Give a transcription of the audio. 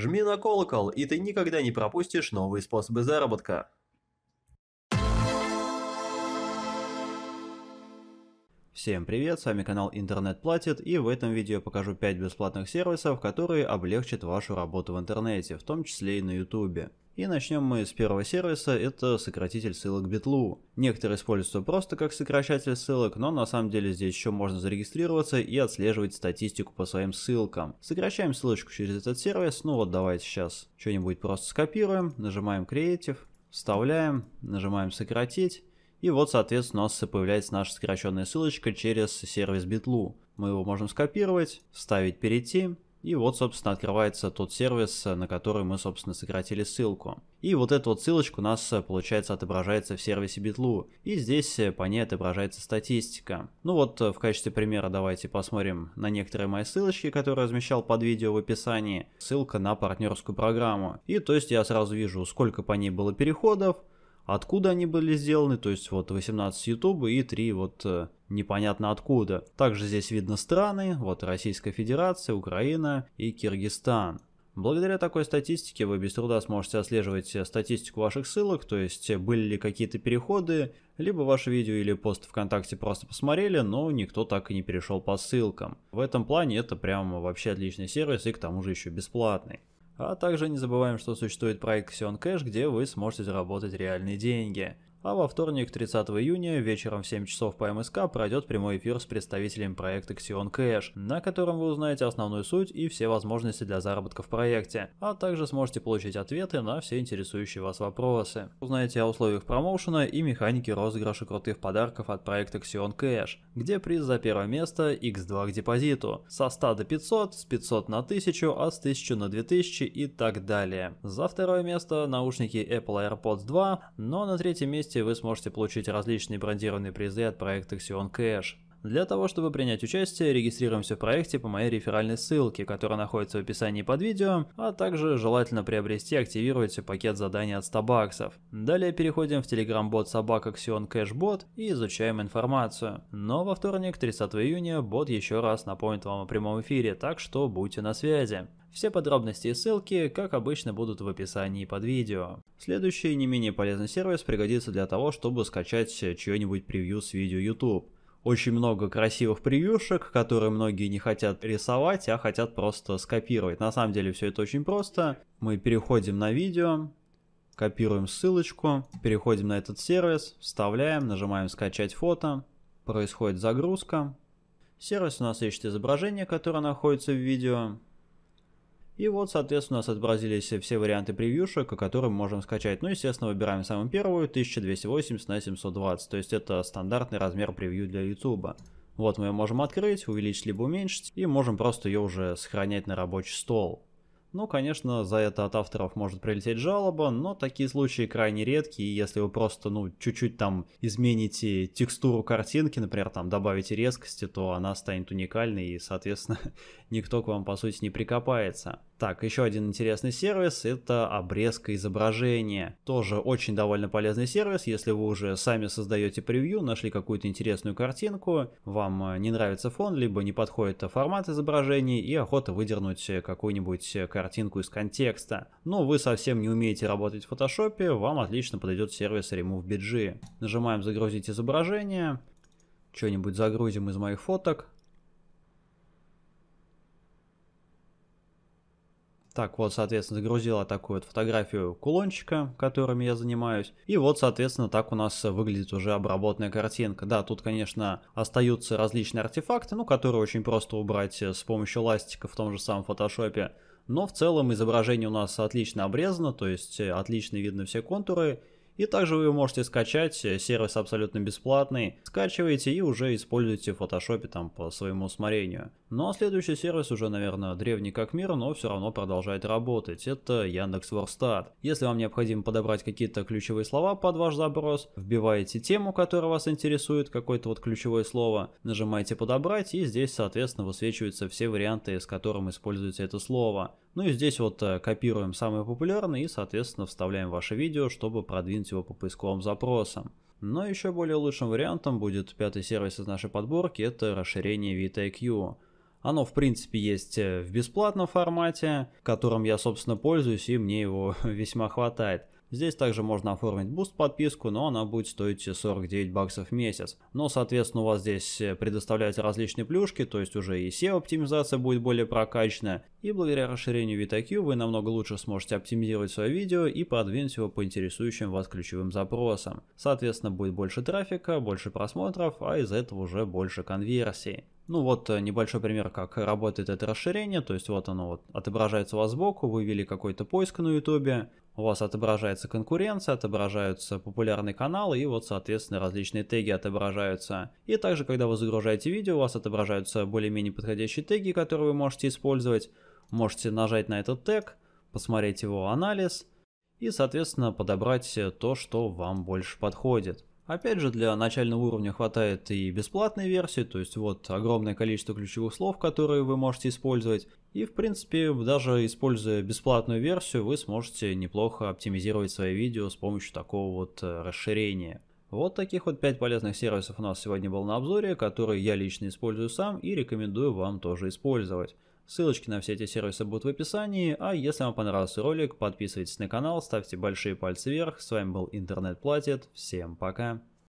Жми на колокол, и ты никогда не пропустишь новые способы заработка. Всем привет, с вами канал Интернет Платит и в этом видео я покажу 5 бесплатных сервисов, которые облегчат вашу работу в интернете, в том числе и на ютубе. И начнем мы с первого сервиса, это сократитель ссылок Битлу. Некоторые используют его просто как сокращатель ссылок, но на самом деле здесь еще можно зарегистрироваться и отслеживать статистику по своим ссылкам. Сокращаем ссылочку через этот сервис, ну вот давайте сейчас что-нибудь просто скопируем, нажимаем Creative, вставляем, нажимаем сократить. И вот, соответственно, у нас появляется наша сокращенная ссылочка через сервис Битлу. Мы его можем скопировать, вставить перейти, и вот, собственно, открывается тот сервис, э, на который мы, собственно, сократили ссылку. И вот эту вот ссылочку у нас, э, получается, отображается в сервисе Bitlu. И здесь э, по ней отображается статистика. Ну вот, в качестве примера давайте посмотрим на некоторые мои ссылочки, которые размещал под видео в описании. Ссылка на партнерскую программу. И то есть я сразу вижу, сколько по ней было переходов, откуда они были сделаны, то есть вот 18 YouTube и 3 вот э, непонятно откуда. Также здесь видно страны, вот Российская Федерация, Украина и Киргизстан. Благодаря такой статистике вы без труда сможете отслеживать э, статистику ваших ссылок, то есть э, были ли какие-то переходы, либо ваше видео или пост ВКонтакте просто посмотрели, но никто так и не перешел по ссылкам. В этом плане это прям вообще отличный сервис и к тому же еще бесплатный. А также не забываем, что существует проект Xeon Cash, где вы сможете заработать реальные деньги. А во вторник, 30 июня, вечером в 7 часов по МСК пройдет прямой эфир с представителем проекта Xeon Cash, на котором вы узнаете основную суть и все возможности для заработка в проекте, а также сможете получить ответы на все интересующие вас вопросы. Узнаете о условиях промоушена и механике розыгрыша крутых подарков от проекта Xeon Cash, где приз за первое место X2 к депозиту, со 100 до 500, с 500 на 1000, а с 1000 на 2000 и так далее. За второе место наушники Apple AirPods 2, но на третьем месте месте вы сможете получить различные брендированные призы от проекта Xion Cash. Для того, чтобы принять участие, регистрируемся в проекте по моей реферальной ссылке, которая находится в описании под видео, а также желательно приобрести и активировать пакет заданий от 100 баксов. Далее переходим в Telegram-бот собака Xeon Cashbot и изучаем информацию. Но во вторник, 30 июня, бот еще раз напомнит вам о прямом эфире, так что будьте на связи. Все подробности и ссылки, как обычно, будут в описании под видео. Следующий не менее полезный сервис пригодится для того, чтобы скачать чье-нибудь превью с видео YouTube очень много красивых превьюшек, которые многие не хотят рисовать, а хотят просто скопировать. На самом деле все это очень просто. Мы переходим на видео, копируем ссылочку, переходим на этот сервис, вставляем, нажимаем «Скачать фото», происходит загрузка. Сервис у нас ищет изображение, которое находится в видео, и вот, соответственно, у нас отобразились все варианты превьюшек, которые можем скачать. Ну, естественно, выбираем самую первую, 1280 на 720, то есть это стандартный размер превью для YouTube. Вот мы ее можем открыть, увеличить либо уменьшить, и можем просто ее уже сохранять на рабочий стол. Ну, конечно, за это от авторов может прилететь жалоба, но такие случаи крайне редкие, и если вы просто, ну, чуть-чуть там измените текстуру картинки, например, там добавите резкости, то она станет уникальной, и, соответственно, никто к вам, по сути, не прикопается. Так, еще один интересный сервис – это обрезка изображения. Тоже очень довольно полезный сервис, если вы уже сами создаете превью, нашли какую-то интересную картинку, вам э, не нравится фон, либо не подходит формат изображений и охота выдернуть какую-нибудь картинку из контекста. Но вы совсем не умеете работать в фотошопе, вам отлично подойдет сервис RemoveBG. Нажимаем «Загрузить изображение», что-нибудь загрузим из моих фоток – Так вот, соответственно, загрузила такую вот фотографию кулончика, которым я занимаюсь. И вот, соответственно, так у нас выглядит уже обработанная картинка. Да, тут, конечно, остаются различные артефакты, ну, которые очень просто убрать э, с помощью ластика в том же самом фотошопе. Но в целом изображение у нас отлично обрезано, то есть э, отлично видно все контуры. И также вы можете скачать, э, сервис абсолютно бесплатный. Скачиваете и уже используете в фотошопе там по своему усмотрению. Ну а следующий сервис уже, наверное, древний как мир, но все равно продолжает работать. Это Яндекс Ворстат. Если вам необходимо подобрать какие-то ключевые слова под ваш запрос, вбиваете тему, которая вас интересует, какое-то вот ключевое слово, нажимаете подобрать и здесь, соответственно, высвечиваются все варианты, с которым используется это слово. Ну и здесь вот э, копируем самые популярные и, соответственно, вставляем ваше видео, чтобы продвинуть его по поисковым запросам. Но еще более лучшим вариантом будет пятый сервис из нашей подборки, это расширение VTIQ. Оно, в принципе, есть э, в бесплатном формате, которым я, собственно, пользуюсь, и мне его весьма хватает. Здесь также можно оформить буст подписку, но она будет стоить 49 баксов в месяц. Но, соответственно, у вас здесь э, предоставляются различные плюшки, то есть уже и SEO-оптимизация будет более прокачанная. И благодаря расширению VitaQ вы намного лучше сможете оптимизировать свое видео и продвинуть его по интересующим вас ключевым запросам. Соответственно, будет больше трафика, больше просмотров, а из этого уже больше конверсий. Ну вот э, небольшой пример, как работает это расширение, то есть вот оно вот отображается у вас сбоку, вы ввели какой-то поиск на YouTube у вас отображается конкуренция, отображаются популярные каналы и вот, соответственно, различные теги отображаются. И также, когда вы загружаете видео, у вас отображаются более-менее подходящие теги, которые вы можете использовать. Можете нажать на этот тег, посмотреть его анализ и, соответственно, подобрать то, что вам больше подходит. Опять же, для начального уровня хватает и бесплатной версии, то есть вот огромное количество ключевых слов, которые вы можете использовать, и, в принципе, даже используя бесплатную версию, вы сможете неплохо оптимизировать свои видео с помощью такого вот э, расширения. Вот таких вот 5 полезных сервисов у нас сегодня был на обзоре, которые я лично использую сам и рекомендую вам тоже использовать. Ссылочки на все эти сервисы будут в описании, а если вам понравился ролик, подписывайтесь на канал, ставьте большие пальцы вверх. С вами был Интернет Платит, всем пока!